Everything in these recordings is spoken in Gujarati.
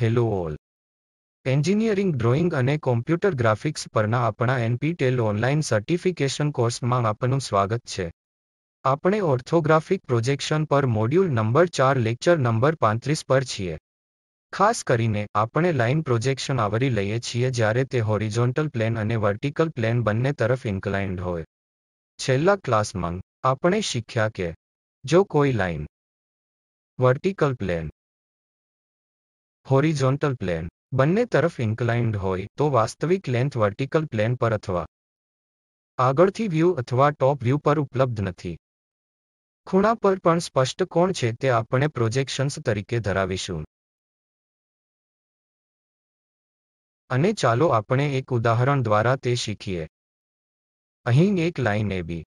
હેલો ઓલ એન્જિનિયરિંગ ડ્રોઈંગ અને કોમ્પ્યુટર ગ્રાફિક્સ પરના આપણા એનપીટેલ ઓનલાઈન સર્ટિફિકેશન કોર્સમાં આપનું સ્વાગત છે આપણે ઓર્થોગ્રાફિક પ્રોજેક્શન પર મોડ્યુલ નંબર ચાર લેક્ચર નંબર પાંત્રીસ પર છીએ ખાસ કરીને આપણે લાઇન પ્રોજેક્શન આવરી લઈએ છીએ જ્યારે તે હોરિઝોન્ટલ પ્લેન અને વર્ટિકલ પ્લેન બંને તરફ ઇન્કલાઇન્ડ હોય છેલ્લા ક્લાસમાં આપણે શીખ્યા કે જો કોઈ line vertical plane horizontal plane બંને તરફ ઇન્કલાઇન્ડ હોય તો વાસ્તવિક લેન્થ વર્ટિકલ પ્લેન પર અથવા આગળથી વ્યૂ અથવા ટોપ વ્યૂ પર ઉપલબ્ધ નથી ખૂણા પર પણ સ્પષ્ટ કોણ છે તે આપણે પ્રોજેક્શન્સ તરીકે ધરાવીશું અને ચાલો આપણે એક ઉદાહરણ દ્વારા તે શીખીએ અહીં એક લાઇન એબી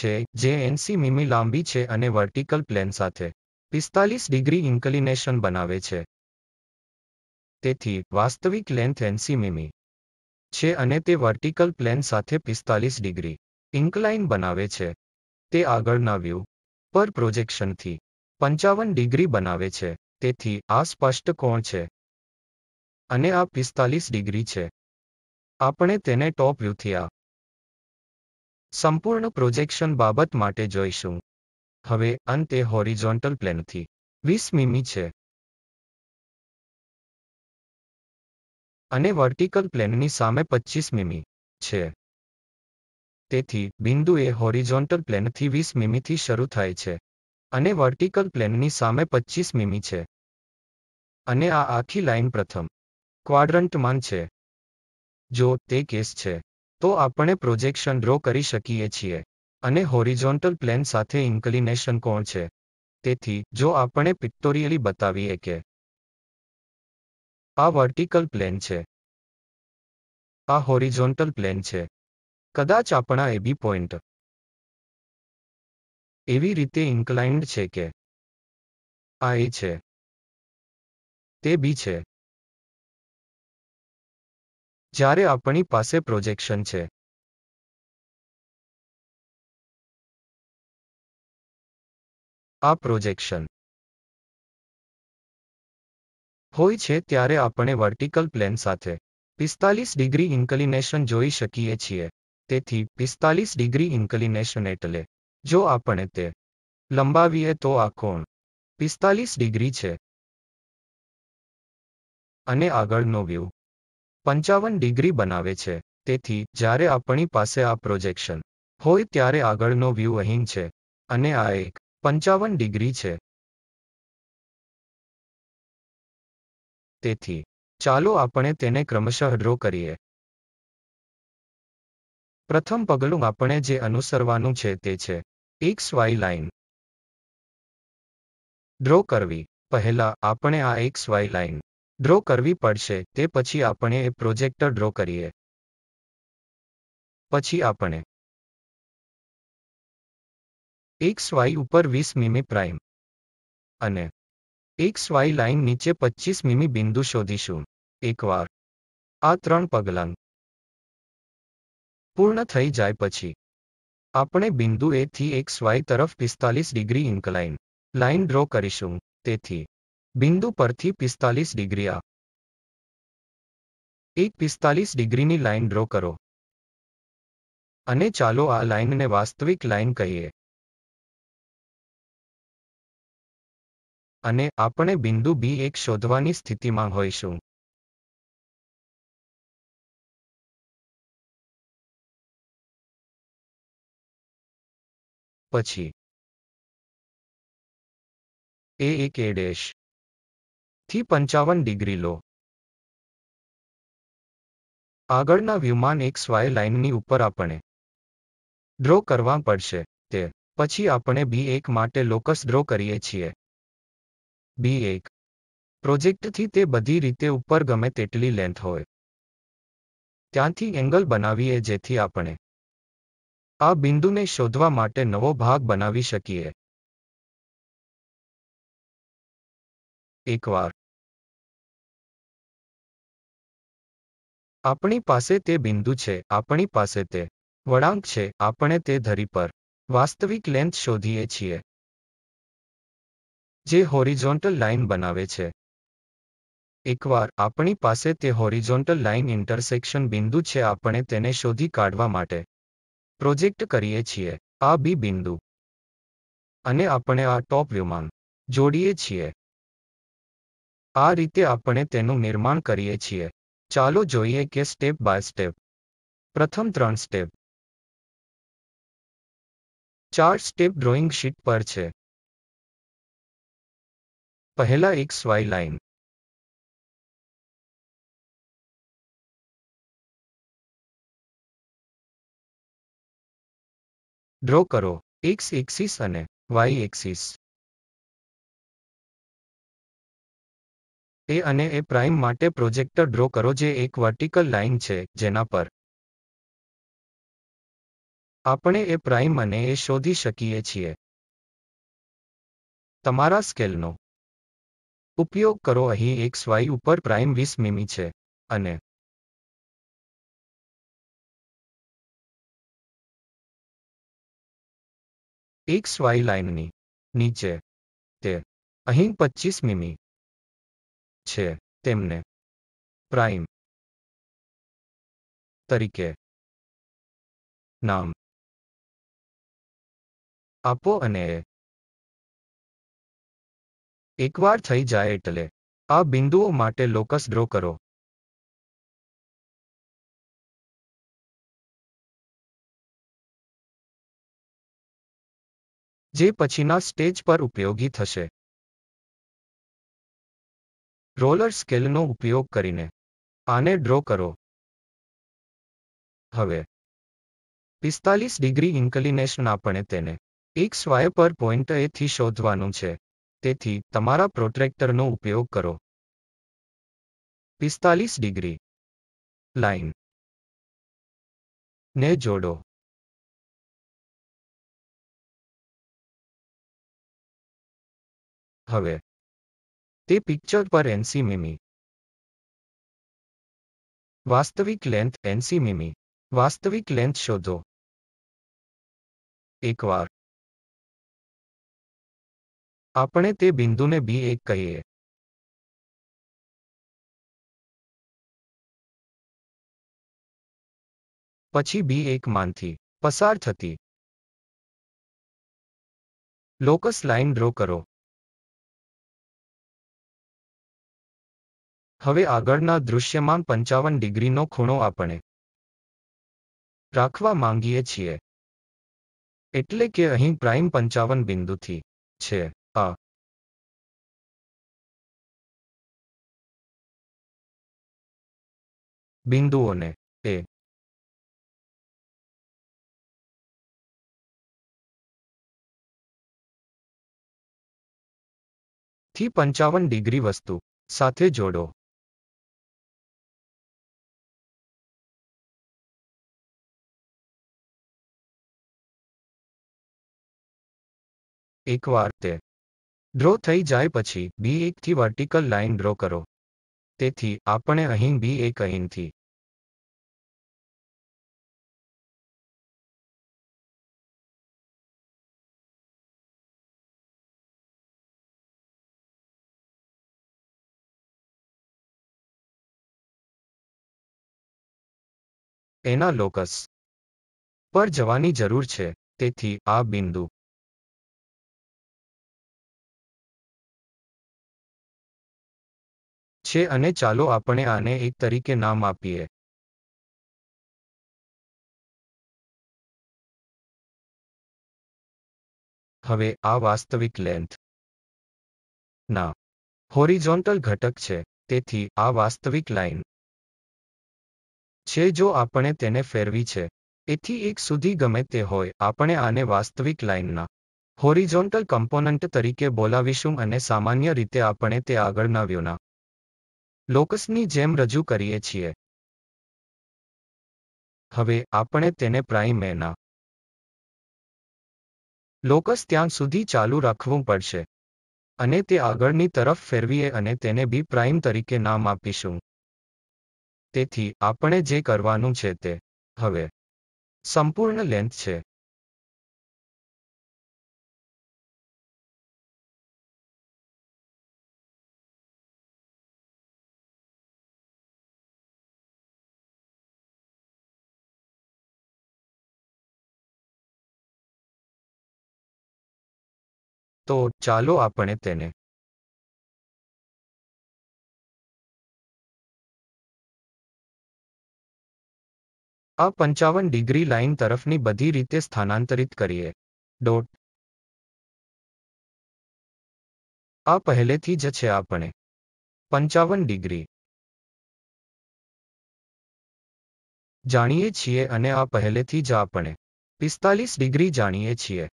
છે જે એનસી મીમી લાંબી છે અને વર્ટિકલ પ્લેન સાથે પિસ્તાલીસ ડિગ્રી ઇન્કલિનેશન બનાવે છે તેથી વાસ્તવિક લેન્થ એંસી મીમી છે અને તે વર્ટિકલ પ્લેન સાથે પિસ્તાલીસ ડિગ્રી ઇન્કલાઇન બનાવે છે તે આગળના વ્યૂ પર પ્રોજેક્શનથી પંચાવન ડિગ્રી બનાવે છે તેથી આ સ્પષ્ટ કોણ છે અને આ પિસ્તાલીસ ડિગ્રી છે આપણે તેને ટોપ વ્યૂથી આ સંપૂર્ણ પ્રોજેક્શન બાબત માટે જોઈશું હવે અંતે હોરિઝોન્ટલ પ્લેનથી વીસ મીમી છે અને વર્ટિકલ પ્લેનની સામે પચીસ મીમી છે તેથી બિંદુ એ હોરિઝોન્ટલ પ્લેનથી વીસ મીમીથી શરૂ થાય છે અને વર્ટિકલ પ્લેનની સામે પચીસ મીમી છે અને આ આખી લાઇન પ્રથમ ક્વાડ્રન્ટમાં છે જો તે કેસ છે તો આપણે પ્રોજેક્શન ડ્રો કરી શકીએ છીએ અને હોરિઝોન્ટલ પ્લેન સાથે ઇન્કલિનેશન કોણ છે તેથી જો આપણે પિક્ટોરિયલી બતાવીએ કે આ વર્ટિકલ પ્લેન છે આ હોરિઝોન્ટલ પ્લેન છે કદાચ આપણા એબી પોઈન્ટ એવી રીતે ઇન્કલાઇન્ડ છે કે આ એ છે તે બી છે જ્યારે આપણી પાસે પ્રોજેક્શન છે આ પ્રોજેક્શન હોય છે ત્યારે આપણે વર્ટિકલ પ્લેન સાથે પિસ્તાલીસ ડિગ્રી ઇન્કલિનેશન જોઈ શકીએ છીએ તેથી પિસ્તાલીસ ડિગ્રી ઇન્કલિનેશન એટલે જો આપણે તે લંબાવીએ તો આ કોણ પિસ્તાલીસ ડિગ્રી છે અને આગળનો વ્યૂ પંચાવન ડિગ્રી બનાવે છે તેથી જ્યારે આપણી પાસે આ પ્રોજેક્શન હોય ત્યારે આગળનો વ્યૂ અહીં છે અને આ એક પંચાવન ડિગ્રી છે તેથી ચાલો આપણે તેને ક્રમશઃ ડ્રો કરીએ પ્રથમ પગલું આપણે જે અનુસરવાનું છે તે છે એક્સ વાય લાઇન ડ્રો કરવી પહેલા આપણે આ એક્સ વાય લાઇન ડ્રો કરવી પડશે તે પછી આપણે એ પ્રોજેક્ટર ડ્રો કરીએ પછી આપણે એક્સ વાય ઉપર વીસ મીમી પ્રાઇમ અને એક્સ વાય લાઇન નીચે પચીસ મીમી બિંદુ શોધીશું એકવાર આ ત્રણ પગલાં પૂર્ણ થઈ જાય પછી આપણે બિંદુ એ થી એક્સ વાય તરફ પિસ્તાલીસ ડિગ્રી ઇન્કલાઇન લાઇન ડ્રો કરીશું તેથી બિંદુ પરથી પિસ્તાલીસ ડિગ્રી આ એક પિસ્તાલીસ ડિગ્રીની લાઇન ડ્રો કરો અને ચાલો આ લાઇનને વાસ્તવિક લાઇન કહીએ અને આપણે બિંદુ બી એક શોધવાની સ્થિતિમાં હોઈશું પછી એ એક એ ડેશ થી પંચાવન ડિગ્રી લો આગળના વ્યુમાન એક સ્વાય લાઇનની ઉપર આપણે ડ્રો કરવા પડશે તે પછી આપણે બી એક માટે લોકસ ડ્રો કરીએ છીએ બી એક પ્રોજેક્ટથી તે બધી રીતે ઉપર ગમે તેટલી લેન્થ હોય ત્યાંથી એંગલ બનાવીએ જેથી આપણે આ બિંદુને શોધવા માટે નવો ભાગ બનાવી શકીએ એકવાર આપણી પાસે તે બિંદુ છે આપણી પાસે તે વળાંક છે આપણે તે ધરી પર વાસ્તવિક લેન્થ શોધીએ છીએ જે હોરિઝોન્ટલ લાઇન બનાવે છે એકવાર આપણી પાસે તે હોરિઝોન્ટલ લાઇન ઇન્ટરસેક્શન બિંદુ છે આપણે તેને શોધી કાઢવા માટે પ્રોજેક્ટ કરીએ છીએ આ બી બિંદુ અને આપણે આ ટોપ વ્યુમાન જોડીએ છીએ આ રીતે આપણે તેનું નિર્માણ કરીએ છીએ ચાલો જોઈએ કે સ્ટેપ બાય સ્ટેપ પ્રથમ ત્રણ સ્ટેપ ચાર સ્ટેપ ડ્રોઈંગ શીટ પર છે પહેલા એક સ્વાય લાઇન ડ્રો કરો એક્સ એક્સિસ અને વાય એક્સિસ એ અને એ પ્રાઇમ માટે પ્રોજેક્ટર ડ્રો કરો જે એક વર્ટિકલ લાઇન છે જેના પર આપણે એ પ્રાઇમ અને એ શોધી શકીએ છીએ તમારા સ્કેલનો ઉપયોગ કરો અહીં એક્સ વાય ઉપર પ્રાઇમ વીસ મીમી છે અને એક્સ વાય લાઇનની નીચે તે અહીં પચીસ મીમી છે તેમને પ્રાઇમ તરીકે નામ આપો અને એકવાર થઈ જાય એટલે આ બિંદુઓ માટે લોકસ ડ્રો કરો જે પછીના સ્ટેજ પર ઉપયોગી થશે રોલર સ્કેલનો ઉપયોગ કરીને આને ડ્રો કરો હવે પિસ્તાલીસ ડિગ્રી ઇન્કલિનેશન આપણે તેને એક સ્વાય પર પોઈન્ટ એથી શોધવાનું છે તેથી તમારા પ્રોટ્રેક્ટરનો ઉપયોગ કરો પિસ્તાલીસ ડિગ્રી લાઇન ને જોડો હવે તે પિક્ચર પર એનસી મીમી વાસ્તવિક લેન્થ એનસી મીમી વાસ્તવિક લેન્થ શોધો એકવાર આપણે તે બિંદુને બી એક કહીએ પછી બી એક માનથી પસાર થતી લોકસ લાઇન ડ્રો કરો હવે આગળના દૃશ્યમાન પંચાવન ડિગ્રીનો ખૂણો આપણે રાખવા માંગીએ છીએ એટલે કે અહીં પ્રાઇમ પંચાવન બિંદુથી છે haar બિંદુઓને એ થી પંચાવન ડિગ્રી વસ્તુ સાથે જોડો એકવાર તે ડ્રો થઈ જાય પછી બી એકથી વર્ટિકલ લાઇન ડ્રો કરો તેથી આપણે અહીં બી એક અહીંથી એના લોકસ પર જવાની જરૂર છે તેથી આ બિંદુ છે અને ચાલો આપણે આને એક તરીકે નામ આપીએ હવે આ વાસ્તવિક લેન્થ ના હોરિઝોન્ટલ ઘટક છે તેથી આ વાસ્તવિક લાઇન છે જો આપણે તેને ફેરવી છે એથી એક સુધી ગમે તે હોય આપણે આને વાસ્તવિક લાઇનના હોરિઝોન્ટલ કમ્પોનન્ટ તરીકે બોલાવીશું અને સામાન્ય રીતે આપણે તે આગળના વ્યૂના લોકસની જેમ રજૂ કરીએ છીએ હવે આપણે તેને પ્રાઇમ એના લોકસ ત્યાં સુધી ચાલુ રાખવું પડશે અને તે આગળની તરફ ફેરવીએ અને તેને બી પ્રાઇમ તરીકે નામ આપીશું તેથી આપણે જે કરવાનું છે તે હવે સંપૂર્ણ લેન્થ છે તો ચાલો આપણે તેને આ પંચાવન ડિગ્રી લાઇન તરફની બધી રીતે સ્થાનાંતરિત કરીએ ડોટ આ પહેલેથી જ છે આપણે પંચાવન ડિગ્રી જાણીએ છીએ અને આ પહેલેથી જ આપણે પિસ્તાલીસ ડિગ્રી જાણીએ છીએ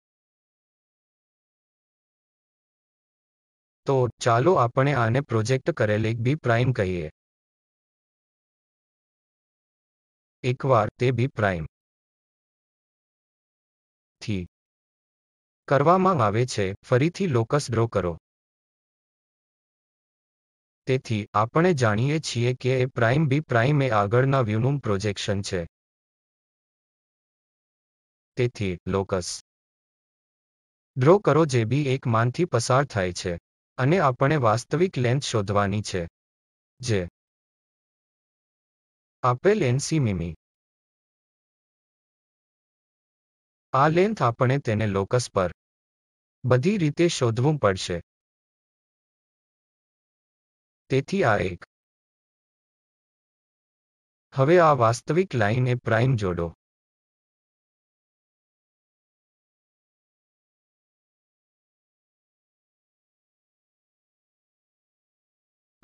તો ચાલો આપણે આને પ્રોજેક્ટ કરેલી એક બી પ્રાઇમ કહીએ એકવાર તે બી પ્રાઇમ થી કરવામાં આવે છે ફરીથી લોકસ ડ્રો કરો તેથી આપણે જાણીએ છીએ કે એ પ્રાઇમ બી પ્રાઇમ એ આગળના વ્યૂનું પ્રોજેક્શન છે તેથી લોકસ ડ્રો કરો જે બી એક માનથી પસાર થાય છે અને આપણે વાસ્તવિક લેન્થ શોધવાની છે જે આપેલ એનસી મિમી આ લેન્થ આપણે તેને લોકસ પર બધી રીતે શોધવું પડશે તેથી આ એક હવે આ વાસ્તવિક લાઇન એ પ્રાઇમ જોડો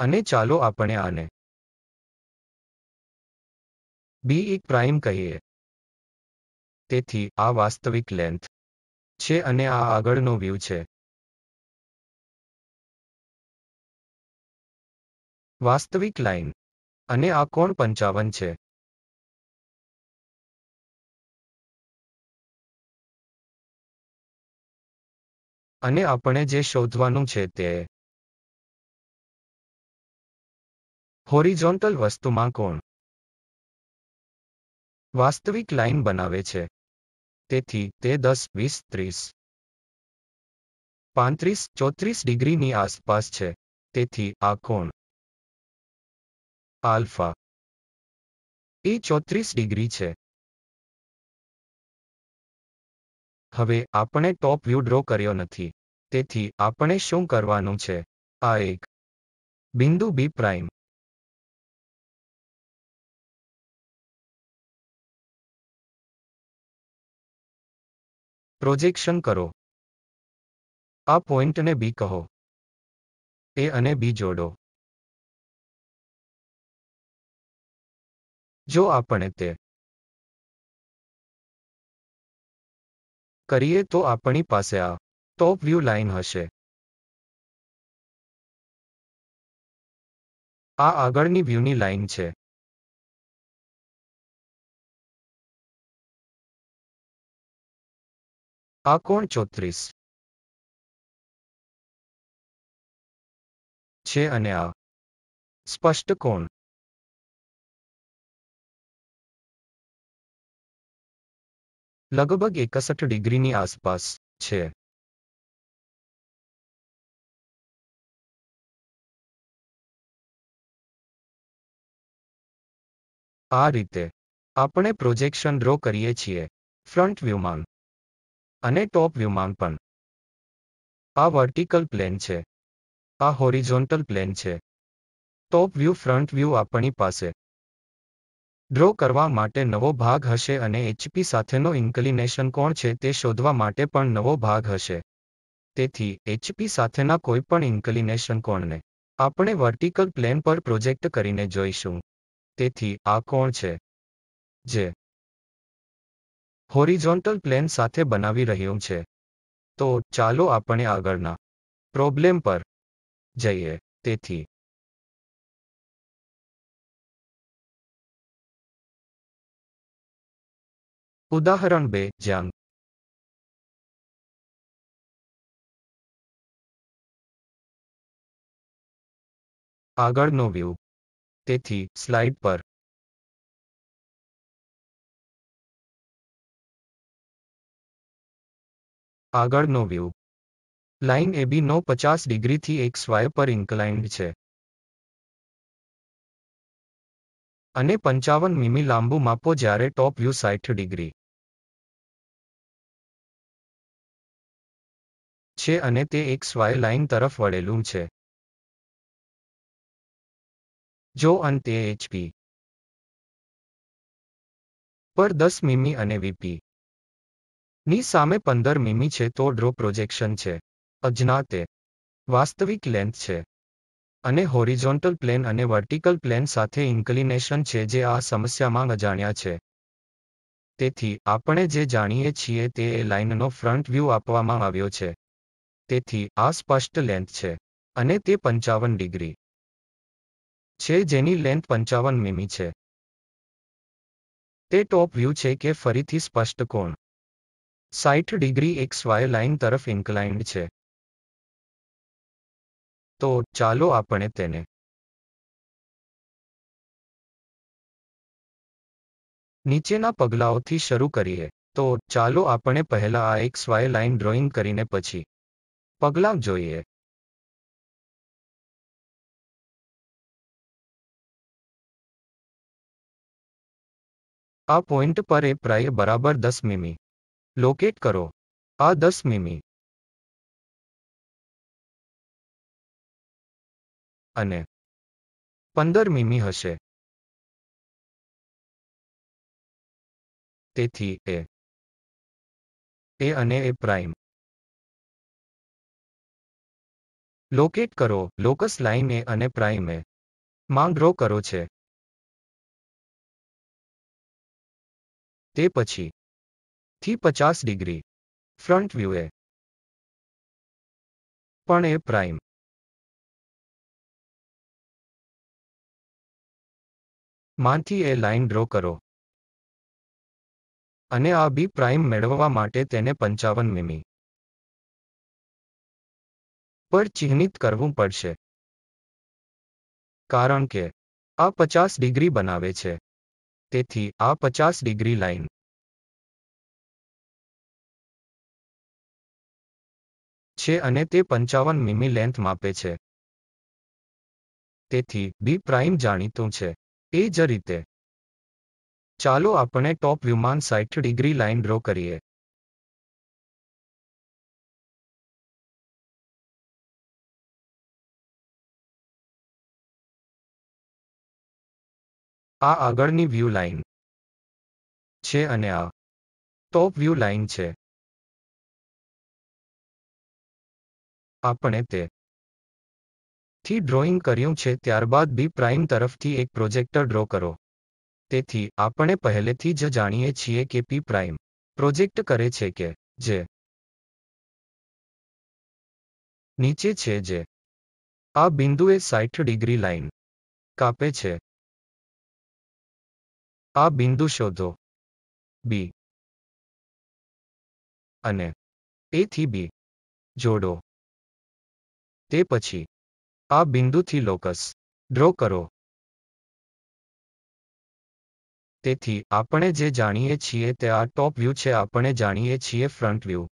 અને ચાલો આપણે આને બી એક પ્રાઇમ કહીએ તેથી આ વાસ્તવિક લેન્થ છે અને આ આગળનો વ્યૂ છે વાસ્તવિક લાઇન અને આ કોણ પંચાવન છે અને આપણે જે શોધવાનું છે તે હોરિઝોન્ટલ વસ્તુમાં કોણ વાસ્તવિક લાઇન બનાવે છે તેથી તે દસ વીસ ત્રીસ પાંત્રીસ ચોત્રીસ ડિગ્રીની આસપાસ છે તેથી આ કોણ આલ્ફા એ ચોત્રીસ ડિગ્રી છે હવે આપણે ટોપ વ્યૂ ડ્રો કર્યો નથી તેથી આપણે શું કરવાનું છે આ એક બિંદુ બી પ્રાઇમ પ્રોજેક્શન કરો આ પોઈન્ટને બી કહો એ અને બી જોડો જો આપણે તે કરીએ તો આપણી પાસે આ ટોપ વ્યૂ લાઇન હશે આ આગળની વ્યૂની લાઇન છે આ કોણ ચોત્રીસ છે અને આ સ્પષ્ટ કોણ લગભગ એકસઠ ડિગ્રીની આસપાસ છે આ રીતે આપણે પ્રોજેક્શન ડ્રો કરીએ છીએ ફ્રન્ટ વ્યુમાન અને ટોપ વ્યૂમાં પણ આ વર્ટિકલ પ્લેન છે આ હોરિઝોન્ટલ પ્લેન છે ટોપ વ્યૂ ફ્રન્ટ વ્યૂ આપણી પાસે ડ્રો કરવા માટે નવો ભાગ હશે અને એચપી સાથેનો ઇન્કલિનેશન કોણ છે તે શોધવા માટે પણ નવો ભાગ હશે તેથી એચપી સાથેના કોઈપણ ઇન્કલિનેશન કોણને આપણે વર્ટિકલ પ્લેન પર પ્રોજેક્ટ કરીને જોઈશું તેથી આ કોણ છે જે હોરિઝોન્ટલ પ્લેન સાથે બનાવી રહ્યું છે તો ચાલો આપણે આગળના પ્રોબ્લેમ પર જઈએ તેથી ઉદાહરણ બે જ્યાં આગળનો વ્યૂ તેથી સ્લાઇડ પર આગળનો વ્યૂ લાઇન એબી નો પચાસ ડિગ્રીથી એક સ્વાય પર ઇન્કલાઇન્ડ છે અને પંચાવન મીમી લાંબુ માપો જ્યારે ટોપ વ્યૂ સાઠ ડિગ્રી છે અને તે એક સ્વાય લાઇન તરફ વળેલું છે જો અંતે એચપી પર દસ મીમી અને વીપી ની સામે પંદર મીમી છે તો ડ્રો પ્રોજેક્શન છે અજ્ઞાતે વાસ્તવિક લેન્થ છે અને હોરિઝોન્ટલ પ્લેન અને વર્ટિકલ પ્લેન સાથે ઇન્કલિનેશન છે જે આ સમસ્યામાં અજાણ્યા છે તેથી આપણે જે જાણીએ છીએ તે એ લાઇનનો ફ્રન્ટ વ્યૂ આપવામાં આવ્યો છે તેથી આ સ્પષ્ટ લેન્થ છે અને તે પંચાવન ડિગ્રી છે જેની લેન્થ પંચાવન મીમી છે તે ટોપ વ્યૂ છે કે ફરીથી સ્પષ્ટ કોણ સાઠ ડિગ્રી એક્સ વાય લાઇન તરફ ઇન્કલાઇન્ડ છે તો ચાલો આપણે તેને નીચેના પગલાઓથી શરૂ કરીએ તો ચાલો આપણે પહેલા આ એક્સ વાય લાઇન ડ્રોઈંગ કરીને પછી પગલાં જોઈએ આ પોઈન્ટ પર એ પ્રાય બરાબર દસ મીમી લોકેટ કરો આ દસ મીમી અને પંદર મીમી હશે તેથી એ એ અને એ પ્રાઇમ લોકેટ કરો લોકસ લાઇન એ અને પ્રાઇમ એ માં ડ્રો કરો છે તે પછી થી પચાસ ડિગ્રી ફ્રન્ટ વ્યૂએ પણ એ પ્રાઇમ માંથી એ લાઇન ડ્રો કરો અને આ બી પ્રાઇમ મેળવવા માટે તેને પંચાવન મીમી પર ચિહ્નિત કરવું પડશે કારણ કે આ પચાસ ડિગ્રી બનાવે છે તેથી આ પચાસ ડિગ્રી લાઇન છે અને તે પંચાવન મીમી લેન્થ માપે છે તેથી બી પ્રાઇમ જાણીતું છે એ જ રીતે ચાલો આપણે ટોપ વ્યુમાન સાઇઠ ડિગ્રી લાઇન ડ્રો કરીએ આ આગળની વ્યૂ લાઇન છે અને આ ટોપ વ્યૂ લાઇન છે આપણે તે થી ડ્રોઈંગ કર્યું છે ત્યારબાદ બી પ્રાઇમ તરફથી એક પ્રોજેક્ટર ડ્રો કરો તેથી આપણે પહેલેથી જ જાણીએ છીએ કે પી પ્રાઇમ પ્રોજેક્ટ કરે છે કે જે નીચે છે જે આ બિંદુએ સાઠ ડિગ્રી લાઇન કાપે છે આ બિંદુ શોધો બી અને એથી બી જોડો તે પછી આ બિંદુથી લોકસ ડ્રો કરો તેથી આપણે જે જાણીએ છીએ તે આ ટોપ વ્યૂ છે આપણે જાણીએ છીએ ફ્રન્ટ વ્યૂ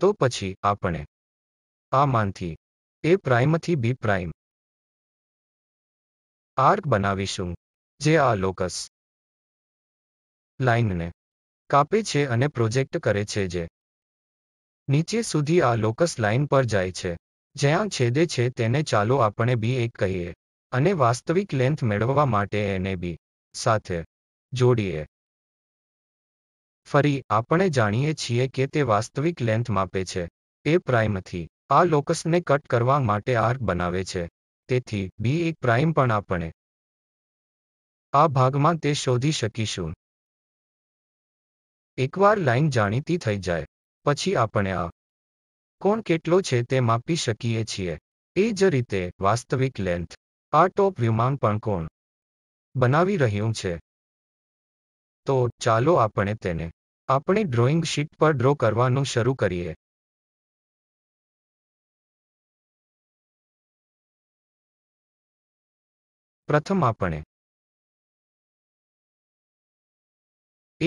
તો પછી આપણે આ માનથી એ પ્રાઇમથી બી પ્રાઇમ આર્ક બનાવીશું જે આ લોકસ લાઇનને કાપે છે અને પ્રોજેક્ટ કરે છે જે નીચે સુધી આ લોકસ લાઇન પર જાય છે જ્યાં છેદે છે તેને ચાલો આપણે બી એક કહીએ અને વાસ્તવિક લેન્થ મેળવવા માટે એને બી સાથે જોડીએ ફરી આપણે જાણીએ છીએ કે તે વાસ્તવિક લેન્થ માપે છે એ પ્રાઇમથી આ લોકસને કટ કરવા માટે આર્ક બનાવે છે તેથી બી એક પ્રાઇમ પણ આપણે આ ભાગમાં તે શોધી શકીશું એકવાર લાઇન જાણીતી થઈ જાય પછી આપણે આ કોણ કેટલો છે તે માપી શકીએ છીએ એ જ રીતે વાસ્તવિક લેન્થ આ ટોપ વિમાન પણ કોણ બનાવી રહ્યું છે તો ચાલો આપણે તેને આપણે ડ્રોઈંગ શીટ પર ડ્રો કરવાનું શરૂ કરીએ પ્રથમ આપણે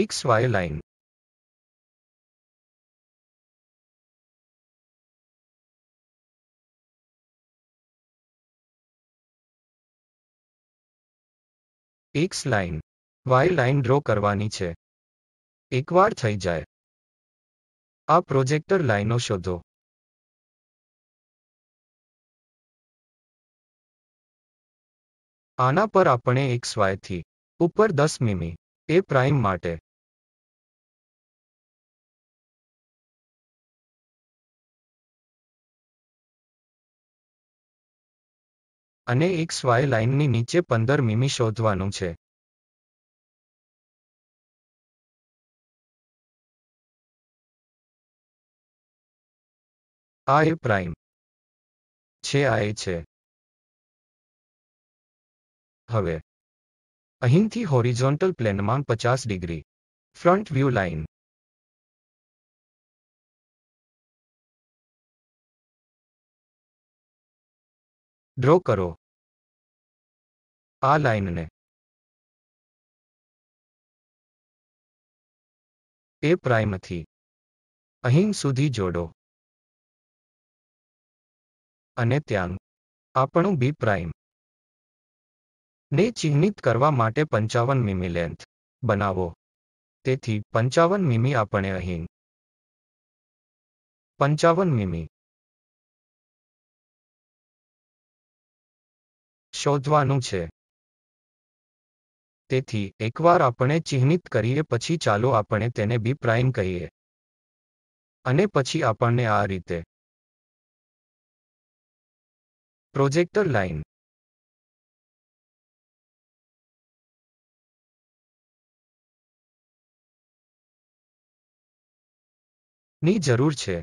એક Y line X line Y line draw કરવાની છે એકવાર થઈ જાય આ પ્રોજેક્ટર લાઇનો શોધો આના પર આપણે એક્સ વાયથી ઉપર દસ મીમી એ પ્રાઇમ માટે અને એક સ્વાય લાઇનની નીચે પંદર મીમી શોધવાનું છે આ એ પ્રાઇમ છે આ એ છે હવે અહીંથી હોરિઝોન્ટલ પ્લેનમાં પચાસ degree front view line draw કરો આ લાઇનને એ પ્રાઇમથી અહીં સુધી જોડો અને ત્યાં આપણું બી પ્રાઇમ ને ચિહ્નિત કરવા માટે પંચાવન મીમી લેન્થ બનાવો તેથી પંચાવન મીમી આપણે અહીં પંચાવન મીમી શોધવાનું છે તેથી એકવાર આપણે ચિહ્નિત કરીએ પછી ચાલો આપણે તેને બી પ્રાઇમ કહીએ અને પછી આપણને આ રીતે પ્રોજેક્ટર લાઇન ની જરૂર છે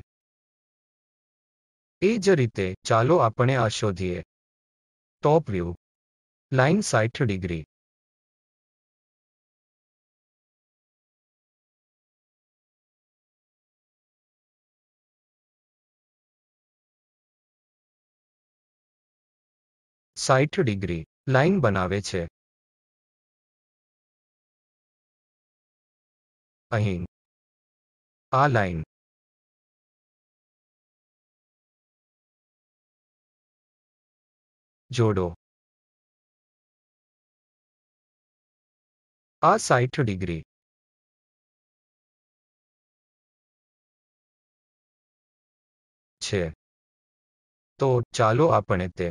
એ જ રીતે ચાલો આપણે આ શોધીએ ટોપ વ્યૂ લાઇન સાઠ ડિગ્રી સાઠ ડિગ્રી લાઇન બનાવે છે અહીં આ લાઇન જોડો આ સાઠ ડિગ્રી છે તો ચાલો આપણે તે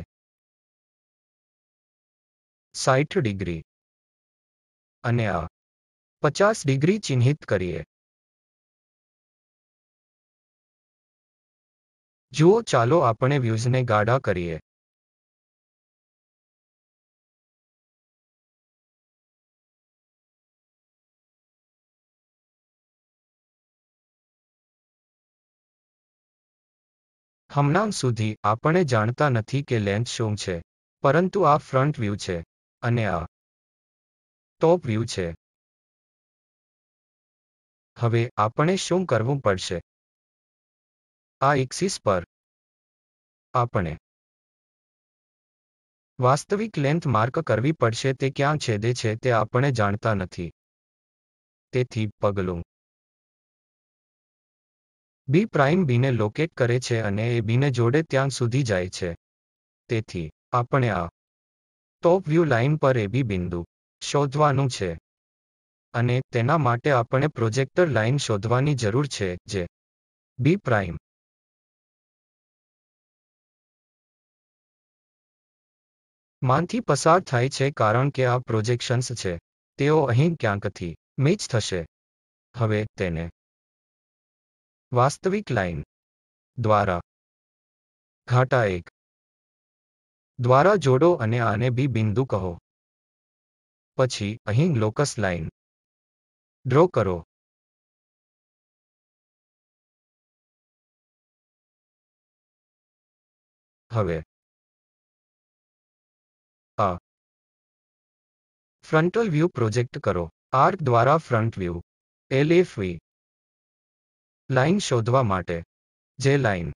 સાઈઠ ડિગ્રી અને આ પચાસ ડિગ્રી ચિહ્નિત કરીએ જુઓ ચાલો આપણે વ્યૂઝને ગાઢા કરીએ હમણાં સુધી આપણે જાણતા નથી કે લેન્સ શું છે પરંતુ આ ફ્રન્ટ વ્યૂ છે અને આ ટોપ વ્યૂ છે હવે આપણે શું કરવું પડશે આ એક્સિસ પર આપણે વાસ્તવિક લેન્થ માર્ક કરવી પડશે તે ક્યાં છેદે છે તે આપણે જાણતા નથી તેથી પગલું બી પ્રાઇમ બીને લોકેટ કરે છે અને એ બીને જોડે ત્યાં સુધી જાય છે તેથી આપણે આ ટોપ વ્યૂ લાઇન પર એ બી બિંદુ શોધવાનું છે અને તેના માટે આપણે પ્રોજેક્ટર લાઇન શોધવાની જરૂર છે જે બી પ્રાઇમ માંથી પસાર થાય છે કારણ કે આ પ્રોજેક્શન્સ છે તેઓ અહીં ક્યાંકથી મેચ થશે હવે તેને વાસ્તવિક લાઇન દ્વારા ઘાટા એક દ્વારા જોડો અને આને બી બિંદુ કહો પછી અહીં લોકસ લાઇન ડ્રો કરો હવે આ ફ્રન્ટલ વ્યૂ પ્રોજેક્ટ કરો આર્ક દ્વારા ફ્રન્ટ વ્યૂ એલએફવી લાઇન શોધવા માટે જે લાઇન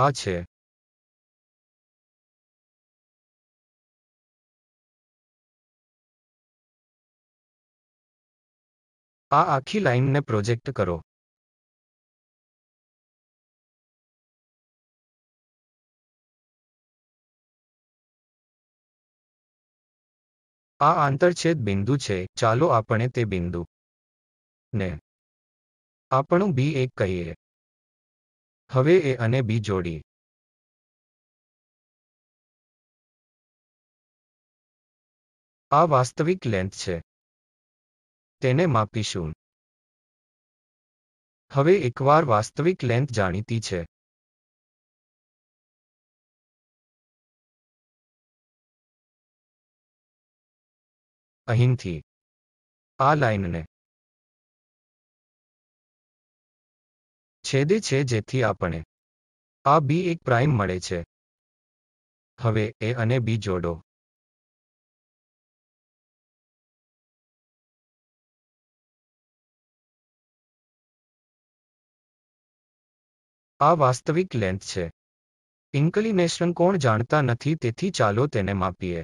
આ છે આ આખી લાઇનને પ્રોજેક્ટ કરો આ આંતરછેદ બિંદુ છે ચાલો આપણે તે બિંદુ ને આપણું બી એક કહીએ હવે એ અને બી જોડી આ વાસ્તવિક લેન્થ છે તેને માપીશું હવે એકવાર વાસ્તવિક લેન્થ જાણીતી છે અહીંથી આ લાઇનને છેદે છે જેથી આપણે આ બી એક પ્રાઇમ મળે છે હવે એ અને બી જોડો આ વાસ્તવિક લેન્થ છે ઇન્કલિનેશન કોણ જાણતા નથી તેથી ચાલો તેને માપીએ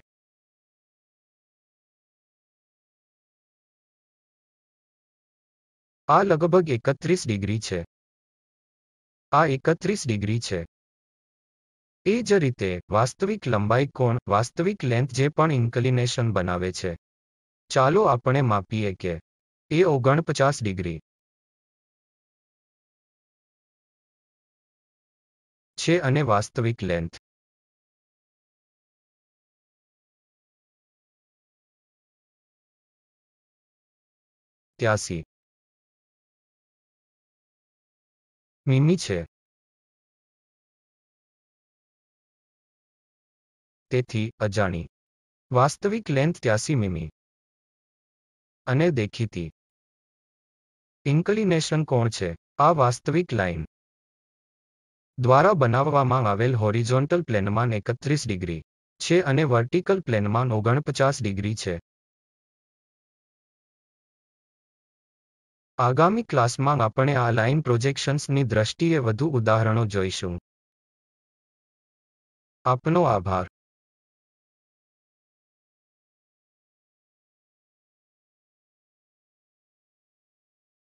આ લગભગ એકત્રીસ ડિગ્રી છે આ એકત્રીસ ડિગ્રી છે એ જ રીતે વાસ્તવિક લંબાઈ કોણ વાસ્તવિક લેન્થ જે પણ ઇન્કલિનેશન બનાવે છે ચાલો આપણે માપીએ કે એ ઓગણપચાસ ડિગ્રી છે અને વાસ્તવિક લેન્થ ત્યાસી મીમી છે તેથી અજાણી વાસ્તવિક લેન્થ ત્યાસી મીમી અને દેખીતી ઇન્કલિનેશન કોણ છે આ વાસ્તવિક લાઇન દ્વારા બનાવવામાં આવેલ હોરિઝોન્ટલ પ્લેનમાં એકત્રીસ ડિગ્રી છે અને વર્ટિકલ પ્લેનમાં ઓગણપચાસ ડિગ્રી છે આગામી ક્લાસમાં આપણે આ લાઇન પ્રોજેક્શન્સની દ્રષ્ટિએ વધુ ઉદાહરણો જોઈશું આપનો આભાર